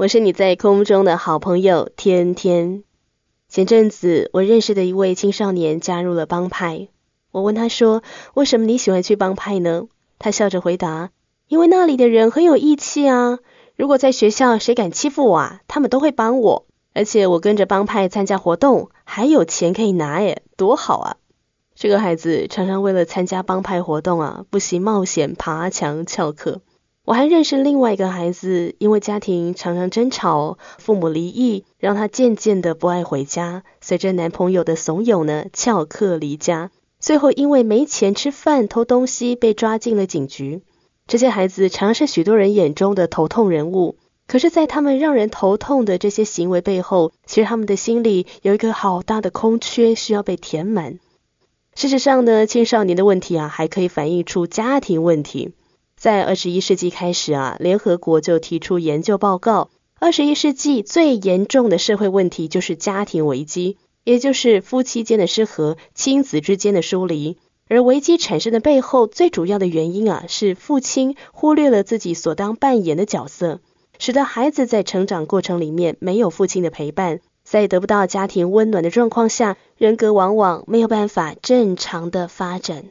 我是你在空中的好朋友天天。前阵子，我认识的一位青少年加入了帮派。我问他说：“为什么你喜欢去帮派呢？”他笑着回答：“因为那里的人很有义气啊！如果在学校谁敢欺负我，啊，他们都会帮我。而且我跟着帮派参加活动，还有钱可以拿，诶，多好啊！”这个孩子常常为了参加帮派活动啊，不惜冒险爬墙翘课。我还认识另外一个孩子，因为家庭常常争吵，父母离异，让他渐渐的不爱回家。随着男朋友的怂恿呢，翘课离家，最后因为没钱吃饭偷东西被抓进了警局。这些孩子常常是许多人眼中的头痛人物，可是，在他们让人头痛的这些行为背后，其实他们的心里有一个好大的空缺需要被填满。事实上呢，青少年的问题啊，还可以反映出家庭问题。在二十一世纪开始啊，联合国就提出研究报告，二十一世纪最严重的社会问题就是家庭危机，也就是夫妻间的失和、亲子之间的疏离。而危机产生的背后，最主要的原因啊，是父亲忽略了自己所当扮演的角色，使得孩子在成长过程里面没有父亲的陪伴，在得不到家庭温暖的状况下，人格往往没有办法正常的发展。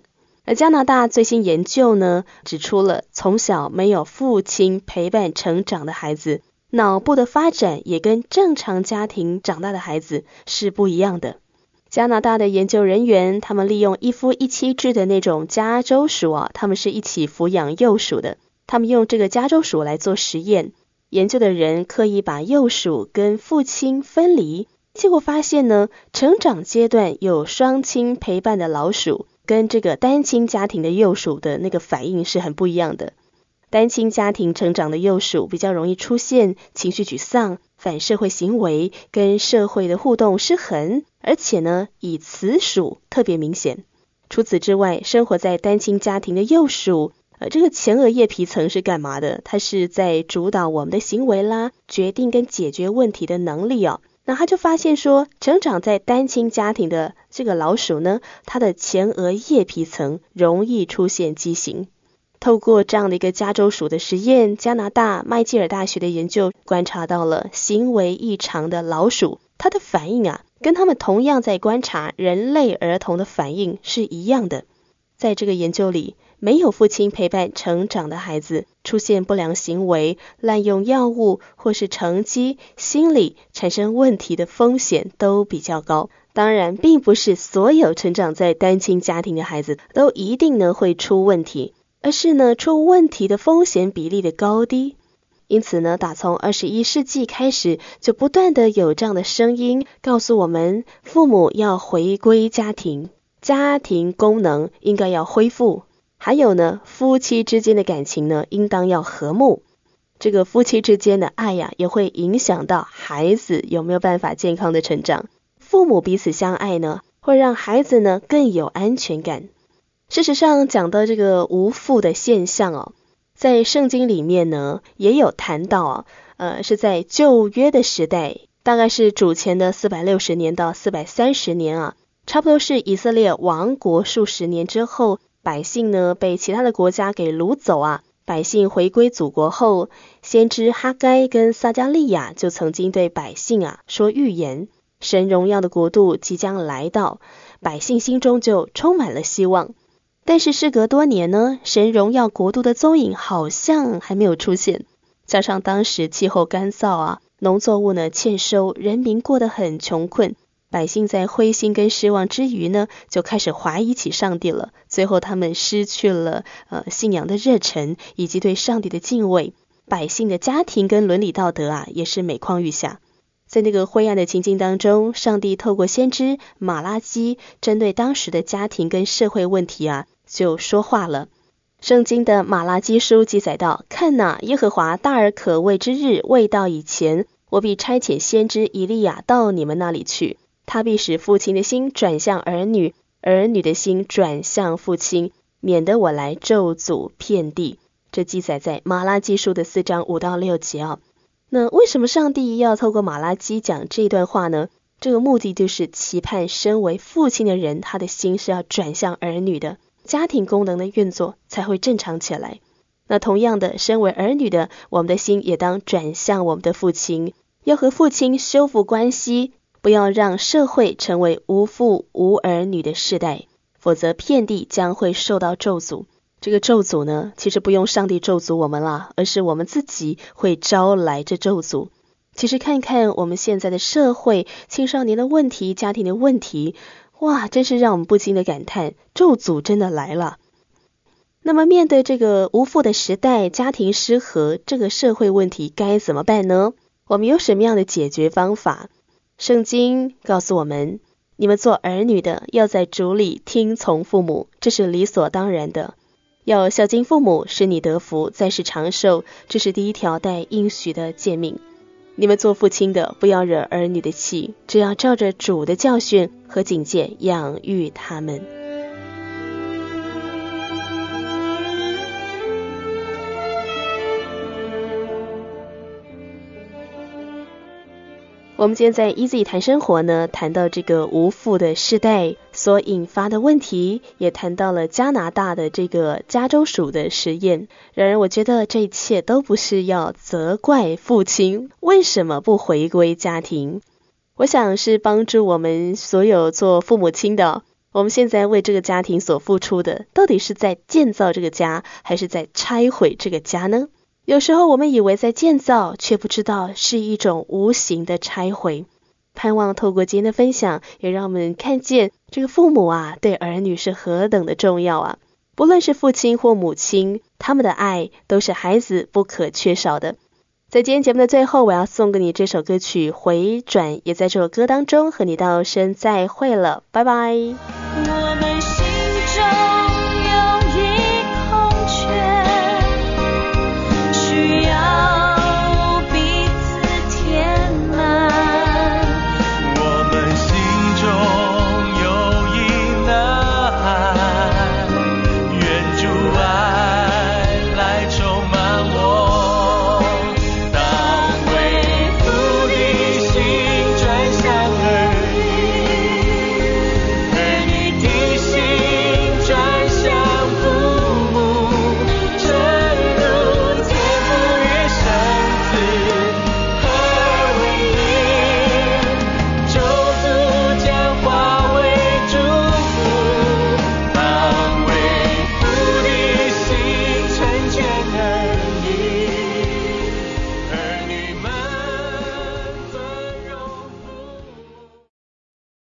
而加拿大最新研究呢，指出了从小没有父亲陪伴成长的孩子，脑部的发展也跟正常家庭长大的孩子是不一样的。加拿大的研究人员，他们利用一夫一妻制的那种加州鼠，啊，他们是一起抚养幼鼠的。他们用这个加州鼠来做实验，研究的人刻意把幼鼠跟父亲分离，结果发现呢，成长阶段有双亲陪伴的老鼠。跟这个单亲家庭的幼鼠的那个反应是很不一样的。单亲家庭成长的幼鼠比较容易出现情绪沮丧、反社会行为、跟社会的互动失衡，而且呢，以雌鼠特别明显。除此之外，生活在单亲家庭的幼鼠，呃，这个前额叶皮层是干嘛的？它是在主导我们的行为啦，决定跟解决问题的能力哦。那他就发现说，成长在单亲家庭的。这个老鼠呢，它的前额叶皮层容易出现畸形。透过这样的一个加州鼠的实验，加拿大麦吉尔大学的研究观察到了行为异常的老鼠，它的反应啊，跟他们同样在观察人类儿童的反应是一样的。在这个研究里，没有父亲陪伴成长的孩子，出现不良行为、滥用药物或是成绩、心理产生问题的风险都比较高。当然，并不是所有成长在单亲家庭的孩子都一定呢会出问题，而是呢出问题的风险比例的高低。因此呢，打从二十一世纪开始，就不断的有这样的声音告诉我们，父母要回归家庭。家庭功能应该要恢复，还有呢，夫妻之间的感情呢，应当要和睦。这个夫妻之间的爱呀，也会影响到孩子有没有办法健康的成长。父母彼此相爱呢，会让孩子呢更有安全感。事实上，讲到这个无父的现象哦，在圣经里面呢，也有谈到啊，呃，是在旧约的时代，大概是主前的四百六十年到四百三十年啊。差不多是以色列亡国数十年之后，百姓呢被其他的国家给掳走啊。百姓回归祖国后，先知哈该跟撒加利亚就曾经对百姓啊说预言：神荣耀的国度即将来到，百姓心中就充满了希望。但是事隔多年呢，神荣耀国度的踪影好像还没有出现。加上当时气候干燥啊，农作物呢欠收，人民过得很穷困。百姓在灰心跟失望之余呢，就开始怀疑起上帝了。最后，他们失去了呃信仰的热忱以及对上帝的敬畏。百姓的家庭跟伦理道德啊，也是每况愈下。在那个灰暗的情境当中，上帝透过先知马拉基，针对当时的家庭跟社会问题啊，就说话了。圣经的马拉基书记载到：“看呐，耶和华大而可畏之日未到以前，我必差遣先知以利亚到你们那里去。”他必使父亲的心转向儿女，儿女的心转向父亲，免得我来咒诅遍地。这记载在马拉基书的四章五到六节啊。那为什么上帝要透过马拉基讲这段话呢？这个目的就是期盼身为父亲的人，他的心是要转向儿女的，家庭功能的运作才会正常起来。那同样的，身为儿女的，我们的心也当转向我们的父亲，要和父亲修复关系。不要让社会成为无父无儿女的世代，否则遍地将会受到咒诅。这个咒诅呢，其实不用上帝咒诅我们啦，而是我们自己会招来这咒诅。其实看看我们现在的社会，青少年的问题、家庭的问题，哇，真是让我们不禁的感叹，咒诅真的来了。那么面对这个无父的时代、家庭失和这个社会问题，该怎么办呢？我们有什么样的解决方法？圣经告诉我们，你们做儿女的要在主里听从父母，这是理所当然的。要孝敬父母，使你得福，再是长寿，这是第一条带应许的诫命。你们做父亲的，不要惹儿女的气，只要照着主的教训和警戒养育他们。我们今天在《Easy 谈生活》呢，谈到这个无父的世代所引发的问题，也谈到了加拿大的这个加州鼠的实验。然而，我觉得这一切都不是要责怪父亲为什么不回归家庭。我想是帮助我们所有做父母亲的，我们现在为这个家庭所付出的，到底是在建造这个家，还是在拆毁这个家呢？有时候我们以为在建造，却不知道是一种无形的拆毁。盼望透过今天的分享，也让我们看见这个父母啊，对儿女是何等的重要啊！不论是父亲或母亲，他们的爱都是孩子不可缺少的。在今天节目的最后，我要送给你这首歌曲《回转》，也在这首歌当中和你道声再会了，拜拜。